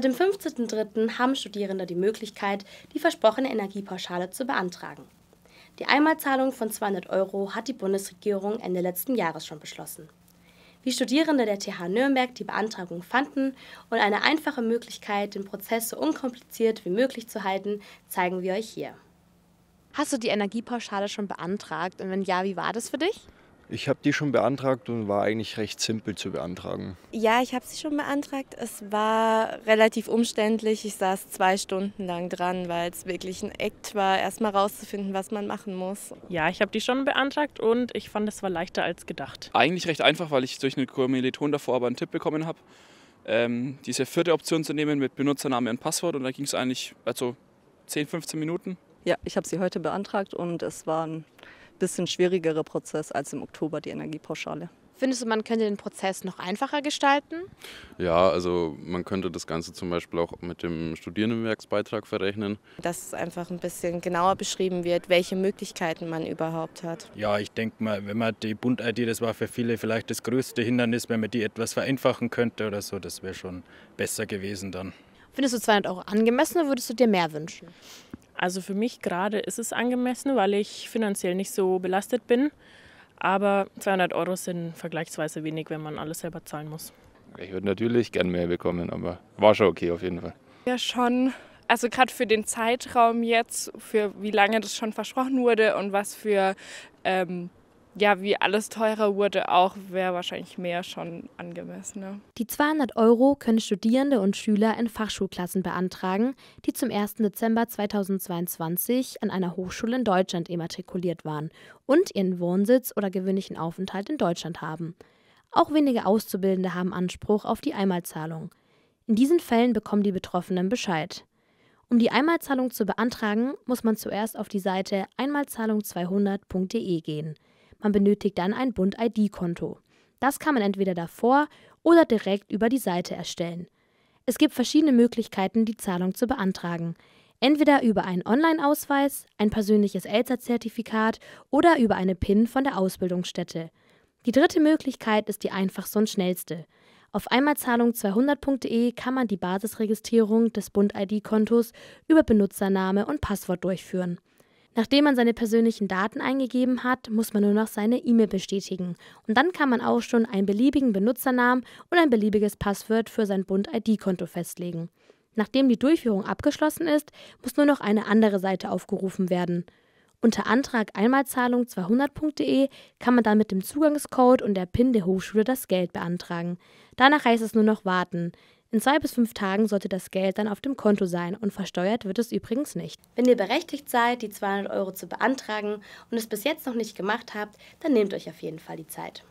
Seit dem 15.03. haben Studierende die Möglichkeit, die versprochene Energiepauschale zu beantragen. Die Einmalzahlung von 200 Euro hat die Bundesregierung Ende letzten Jahres schon beschlossen. Wie Studierende der TH Nürnberg die Beantragung fanden und eine einfache Möglichkeit, den Prozess so unkompliziert wie möglich zu halten, zeigen wir euch hier. Hast du die Energiepauschale schon beantragt und wenn ja, wie war das für dich? Ich habe die schon beantragt und war eigentlich recht simpel zu beantragen. Ja, ich habe sie schon beantragt. Es war relativ umständlich. Ich saß zwei Stunden lang dran, weil es wirklich ein Act war, erstmal rauszufinden, was man machen muss. Ja, ich habe die schon beantragt und ich fand, es war leichter als gedacht. Eigentlich recht einfach, weil ich durch eine Kommiliton davor aber einen Tipp bekommen habe, ähm, diese vierte Option zu nehmen mit Benutzername und Passwort. Und da ging es eigentlich, also 10, 15 Minuten. Ja, ich habe sie heute beantragt und es waren bisschen schwierigere Prozess als im Oktober die Energiepauschale. Findest du, man könnte den Prozess noch einfacher gestalten? Ja, also man könnte das Ganze zum Beispiel auch mit dem Studierendenwerksbeitrag verrechnen. Dass es einfach ein bisschen genauer beschrieben wird, welche Möglichkeiten man überhaupt hat. Ja, ich denke mal, wenn man die Bund-ID, das war für viele vielleicht das größte Hindernis, wenn man die etwas vereinfachen könnte oder so, das wäre schon besser gewesen dann. Findest du 200 Euro angemessen oder würdest du dir mehr wünschen? Also für mich gerade ist es angemessen, weil ich finanziell nicht so belastet bin. Aber 200 Euro sind vergleichsweise wenig, wenn man alles selber zahlen muss. Ich würde natürlich gern mehr bekommen, aber war schon okay auf jeden Fall. Ja, schon. Also gerade für den Zeitraum jetzt, für wie lange das schon versprochen wurde und was für ähm, ja, wie alles teurer wurde, auch wäre wahrscheinlich mehr schon angemessener. Ne? Die 200 Euro können Studierende und Schüler in Fachschulklassen beantragen, die zum 1. Dezember 2022 an einer Hochschule in Deutschland immatrikuliert waren und ihren Wohnsitz oder gewöhnlichen Aufenthalt in Deutschland haben. Auch wenige Auszubildende haben Anspruch auf die Einmalzahlung. In diesen Fällen bekommen die Betroffenen Bescheid. Um die Einmalzahlung zu beantragen, muss man zuerst auf die Seite einmalzahlung200.de gehen. Man benötigt dann ein Bund-ID-Konto. Das kann man entweder davor oder direkt über die Seite erstellen. Es gibt verschiedene Möglichkeiten, die Zahlung zu beantragen. Entweder über einen Online-Ausweis, ein persönliches ELSA-Zertifikat oder über eine PIN von der Ausbildungsstätte. Die dritte Möglichkeit ist die einfachste und schnellste. Auf einmalzahlung200.de kann man die Basisregistrierung des Bund-ID-Kontos über Benutzername und Passwort durchführen. Nachdem man seine persönlichen Daten eingegeben hat, muss man nur noch seine E-Mail bestätigen. Und dann kann man auch schon einen beliebigen Benutzernamen und ein beliebiges Passwort für sein Bund-ID-Konto festlegen. Nachdem die Durchführung abgeschlossen ist, muss nur noch eine andere Seite aufgerufen werden. Unter Antrag Einmalzahlung 200.de e kann man dann mit dem Zugangscode und der PIN der Hochschule das Geld beantragen. Danach heißt es nur noch warten. In zwei bis fünf Tagen sollte das Geld dann auf dem Konto sein und versteuert wird es übrigens nicht. Wenn ihr berechtigt seid, die 200 Euro zu beantragen und es bis jetzt noch nicht gemacht habt, dann nehmt euch auf jeden Fall die Zeit.